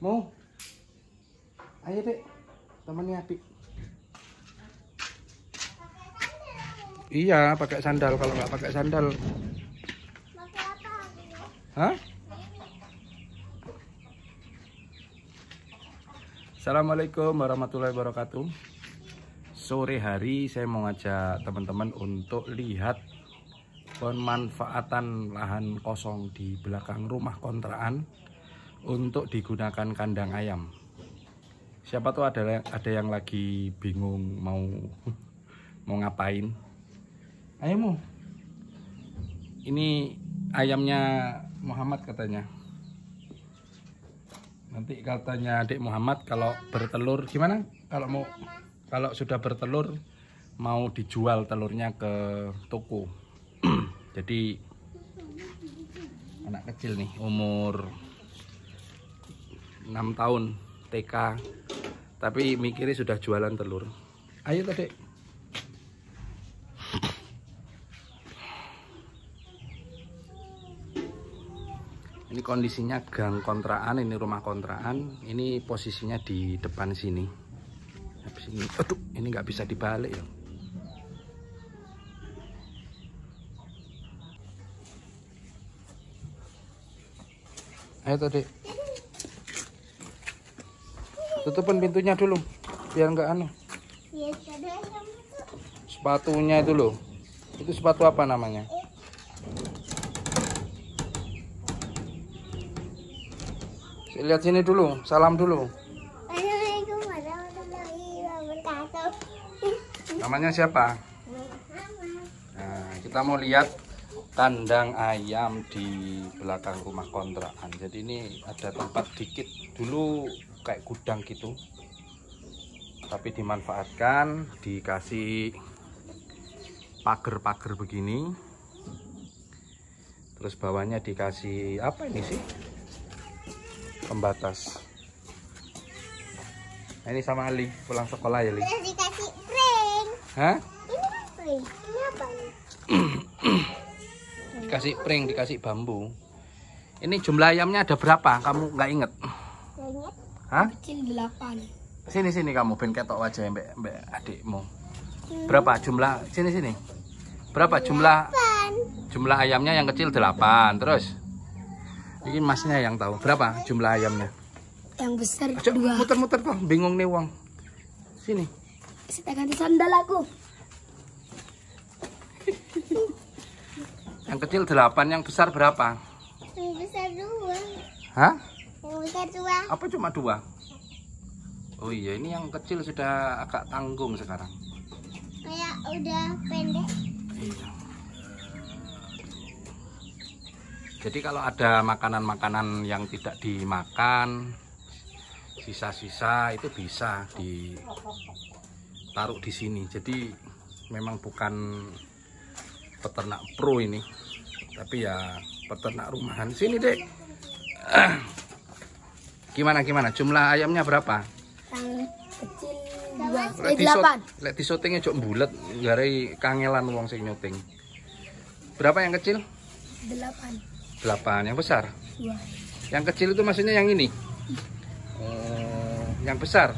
mau ayo dek temennya api. iya pakai sandal kalau nggak pakai sandal Hah? Assalamualaikum warahmatullahi wabarakatuh Sore hari saya mau ngajak teman-teman untuk lihat pemanfaatan lahan kosong di belakang rumah kontrakan untuk digunakan kandang ayam siapa tuh ada ada yang lagi bingung mau mau ngapain ayammu ini ayamnya Muhammad katanya nanti katanya adik Muhammad kalau bertelur gimana kalau mau kalau sudah bertelur mau dijual telurnya ke toko jadi anak kecil nih umur 6 tahun TK tapi mikirnya sudah jualan telur ayo tadi ini kondisinya gang kontraan ini rumah kontraan ini posisinya di depan sini habis ini aduh ini nggak bisa dibalik ya ayo tadi tutupin pintunya dulu biar nggak anu iya, sepatunya itu loh itu sepatu apa namanya lihat sini dulu salam dulu namanya siapa nah, kita mau lihat kandang ayam di belakang rumah kontrakan jadi ini ada tempat dikit dulu kayak gudang gitu tapi dimanfaatkan dikasih pagar-pagar begini terus bawahnya dikasih apa ini sih pembatas nah, ini sama Ali pulang sekolah ya Ali terus dikasih prank ini kan prank ini apa dikasih prank dikasih bambu ini jumlah ayamnya ada berapa kamu nggak inget Hah? delapan. Sini sini kamu ben ketok aja mbak mbak adikmu. Hmm. Berapa jumlah? Sini sini. Berapa jumlah? Jumlah ayamnya yang kecil delapan. Terus? Ini masnya yang tahu. Berapa jumlah ayamnya? Yang besar Aco, dua. Muter-muter toh, bingung nih Wong. Sini. Saya ganti sandal aku. yang kecil delapan, yang besar berapa? Yang besar dua. Hah? Apa cuma dua? Oh iya, ini yang kecil sudah agak tanggung sekarang. Kayak udah pendek. Iya. Jadi kalau ada makanan-makanan yang tidak dimakan, sisa-sisa itu bisa ditaruh di sini. Jadi memang bukan peternak pro ini, tapi ya peternak rumahan. Sini deh. Gimana gimana? Jumlah ayamnya berapa? Yang kecil Lek eh, delapan. Lek di syutingnya cok bulat, dari kangelan uang sing nyuting. Berapa yang kecil? Delapan. Delapan. Yang besar? Dua. Yang kecil itu maksudnya yang ini? Oh, yang besar?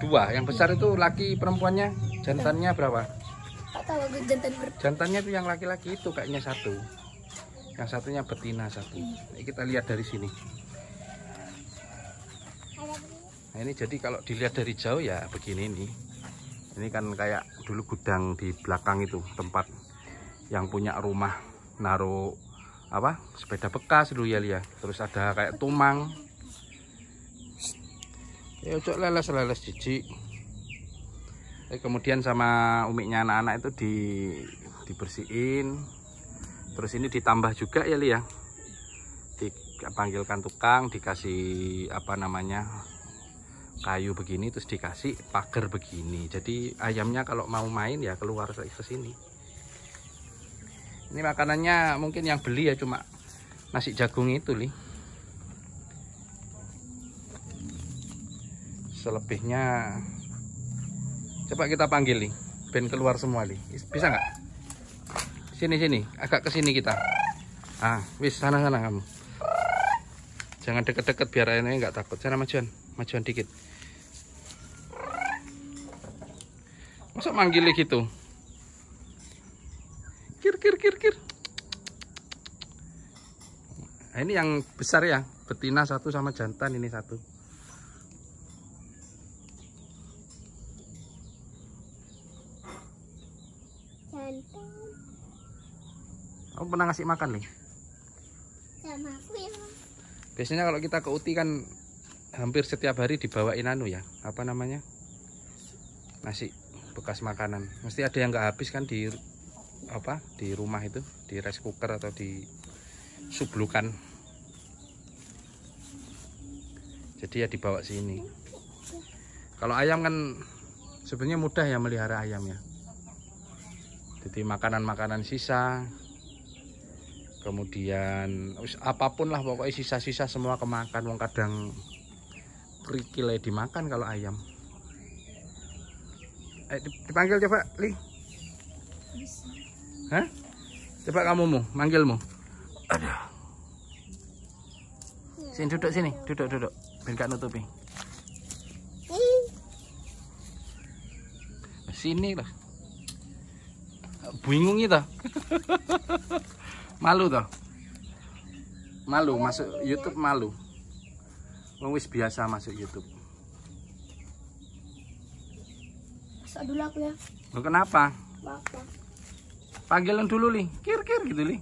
Dua. Yang besar itu laki perempuannya, jantannya berapa? Tak tahu jantan ber. Jantannya itu yang laki-laki itu kayaknya satu. Yang satunya betina satu. Iya. kita lihat dari sini. Nah, ini jadi kalau dilihat dari jauh ya begini ini, Ini kan kayak dulu gudang di belakang itu tempat yang punya rumah naruh apa sepeda bekas dulu ya lihat. Terus ada kayak tumang. Ya cocok leles leles cici. Eh, kemudian sama umiknya anak-anak itu di dibersihin. Terus ini ditambah juga ya lihat. Dipanggilkan tukang, dikasih apa namanya kayu begini terus dikasih pagar begini jadi ayamnya kalau mau main ya keluar ke sini ini makanannya mungkin yang beli ya cuma nasi jagung itu nih selebihnya coba kita panggil nih, ben keluar semua nih bisa nggak sini sini agak ke sini kita ah wis sana sana kamu jangan deket-deket biar ayamnya nggak takut sana majuan majuan dikit Masa manggilnya gitu? Kir kir kir kir. Nah, ini yang besar ya, betina satu sama jantan ini satu. Jantan. Kamu pernah ngasih makan nih? Ya, Biasanya kalau kita ke Uti kan hampir setiap hari dibawain anu ya, apa namanya? Nasi bekas makanan mesti ada yang nggak habis kan di apa di rumah itu di rice cooker atau di sublukan jadi ya dibawa sini kalau ayam kan sebenarnya mudah ya melihara ayam ya jadi makanan-makanan sisa kemudian apapun lah pokoknya sisa-sisa semua kemakan wong kadang kerikil dimakan kalau ayam Ayo eh, dipanggil coba, Li. Hah? Coba kamu mu, manggilmu. Aduh. Sini duduk sini, duduk duduk. Biar nutupi. Sini lah. Bingung itu. malu toh. Malu masuk YouTube malu. Wong wis biasa masuk YouTube. masak dulu aku ya. Loh, kenapa? Bapak. Panggilin dulu, Li. Kir-kir gitu, Li.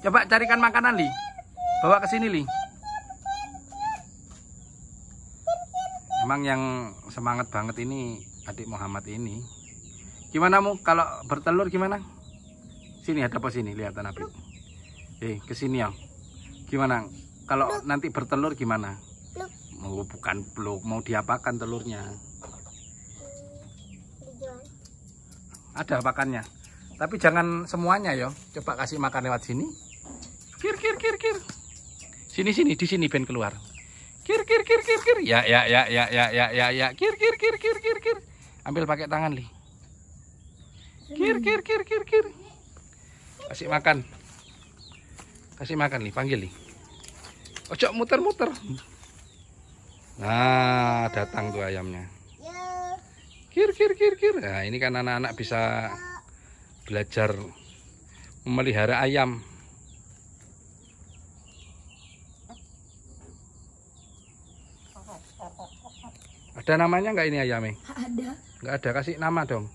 Coba carikan makanan, Li. Bawa ke sini, Li. Emang yang semangat banget ini adik Muhammad ini. Gimana mu kalau bertelur gimana? Sini ada apa sini lihat anak. Eh, ke sini ya. Gimana? Kalau nanti bertelur gimana? Mau oh, bukan peluk mau diapakan telurnya? ada pakannya tapi jangan semuanya ya. coba kasih makan lewat sini kir kir kir kir sini sini di sini ben keluar kir kir kir kir kir ya ya ya ya ya ya ya ya kir kir kir kir kir kir ambil pakai tangan li kir kir kir kir kir kasih makan kasih makan li panggil li ojo muter muter nah datang tuh ayamnya kir kir kir kir nah ini kan anak-anak bisa belajar memelihara ayam ada namanya nggak ini ayamnya? Eh? ada nggak ada kasih nama dong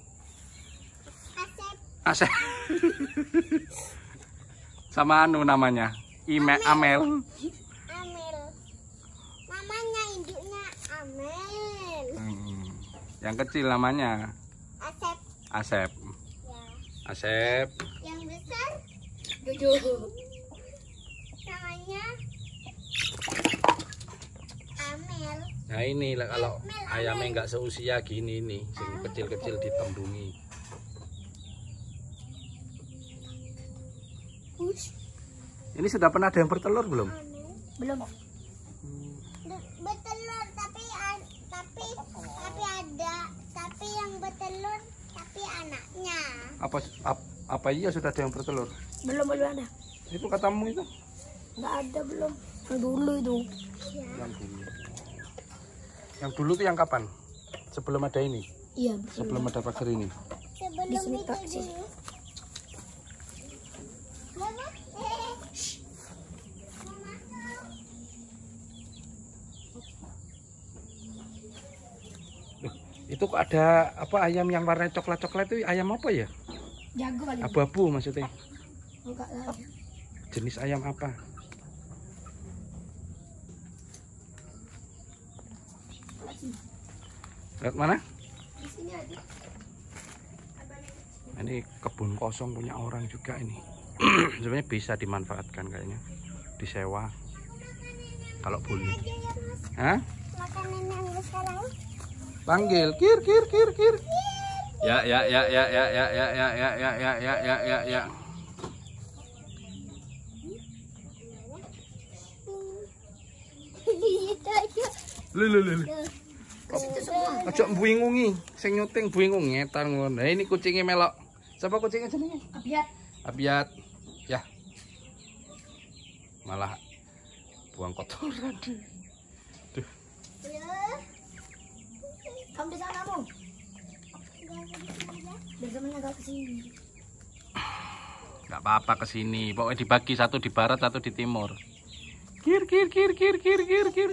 Asep sama anu namanya Ime Amel, Amel. Yang kecil namanya? Asep. Asep. Ya. Asep. Yang besar? Jojo. namanya Amel. Nah ini lah kalau Amel, ayamnya nggak seusia gini ini, sing kecil-kecil ditembungi. Ini sudah pernah ada yang bertelur belum? Anu. Belum. bertelur tapi anaknya. Apa ap, apa iya sudah ada yang bertelur? Belum belum ada. Itu katamu itu? Enggak ada belum. Yang dulu itu. Ya. Yang dulu. Yang dulu itu yang kapan? Sebelum ada ini? Iya. Sebelum ada pagar ini. Sebelum itu dulu. Itu kok ada apa ayam yang warna coklat-coklat itu ayam apa ya? Abu-abu maksudnya. Enggak Jenis ayam apa? Lihat mana? Ini kebun kosong punya orang juga ini. Sebenarnya bisa dimanfaatkan kayaknya. Disewa. Kalau boleh. Hah? Makan ini sekarang. Panggil, kir kir kir kir. Ya ya ya ya ya ya ya ya ya ya ya ya ya ya ya. ya ya ya ya ya ya ya ya ya ya ya ini kucingnya melok. Siapa kucingnya ya Abiat. Abiat. Ya. Malah buang kotoran. Kamu di sana Bagaimana kau kesini? Gak apa-apa kesini. Pokoknya dibagi satu di barat, satu di timur. Kir, kir, kir, kir, kir, kir, kir.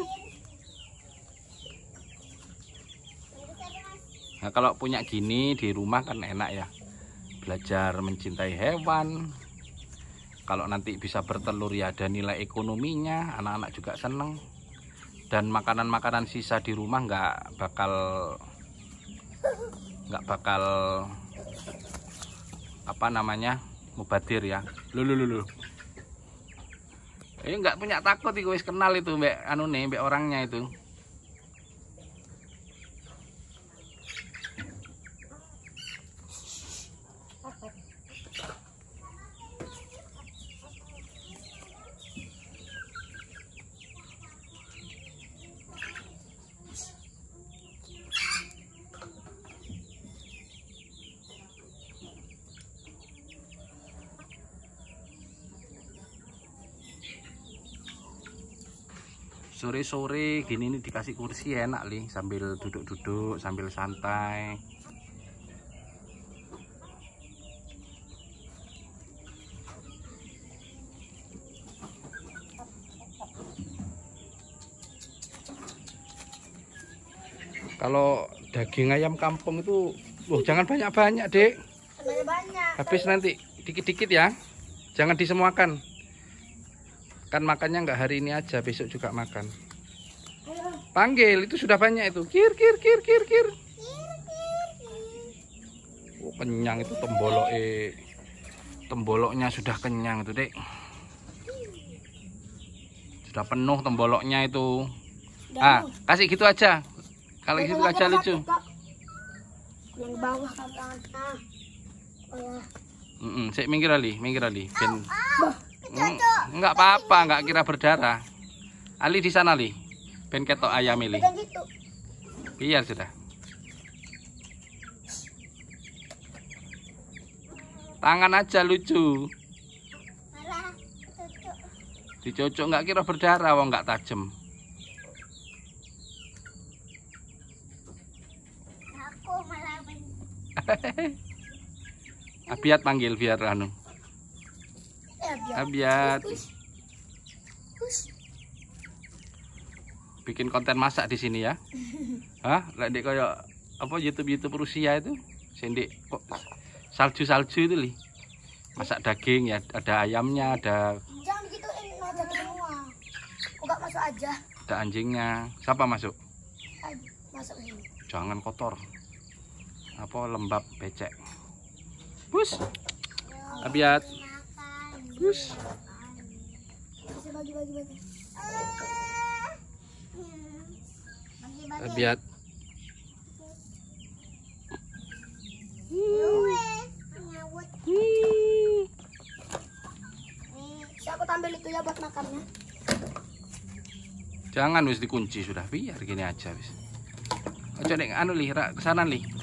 Nah kalau punya gini di rumah kan enak ya. Belajar mencintai hewan. Kalau nanti bisa bertelur ya ada nilai ekonominya. Anak-anak juga seneng dan makanan-makanan sisa di rumah nggak bakal nggak bakal apa namanya mubadir ya lu lu ini nggak punya takut iku wis kenal itu mbak anu nih mbak orangnya itu sore-sore gini ini dikasih kursi enak nih sambil duduk-duduk sambil santai kalau daging ayam kampung itu loh jangan banyak-banyak dek banyak, -banyak. habis nanti dikit-dikit ya jangan disemuakan kan makannya nggak hari ini aja besok juga makan panggil itu sudah banyak itu kir kir kir kir kir oh, kenyang itu tembolok eh temboloknya sudah kenyang itu dek sudah penuh temboloknya itu ah kasih gitu aja kalau gitu aja lucu yang bawah kan Oh ya. Mm -mm. Sik minggir Ali, minggir Ali. Ben. Oh, oh cocok. Hmm, enggak apa-apa, enggak kira berdarah. Ali di sana, Ali. Ben ketok ayam ini. Gitu. Biar sudah. Tangan aja lucu. Dicocok enggak kira berdarah, wong enggak tajam. Aku malah Abiat panggil biar anu. Abiat. Bikin konten masak di sini ya. Hah? Lek dek apa YouTube-YouTube Rusia itu. sendi kok salju-salju itu li. Masak daging ya, ada ayamnya, ada Jangan gituin masak semua. Kok gak masuk aja? Ada anjingnya. Siapa masuk? Masuk ini. Jangan kotor. Apa lembab becek. Bus. Ya Abiat. Terus? Bagi-bagi bagi. Tabiat. Aku ambil itu ya buat makannya. Jangan wis dikunci sudah biar gini aja wis. Ojo nek anu li rak kesanan li.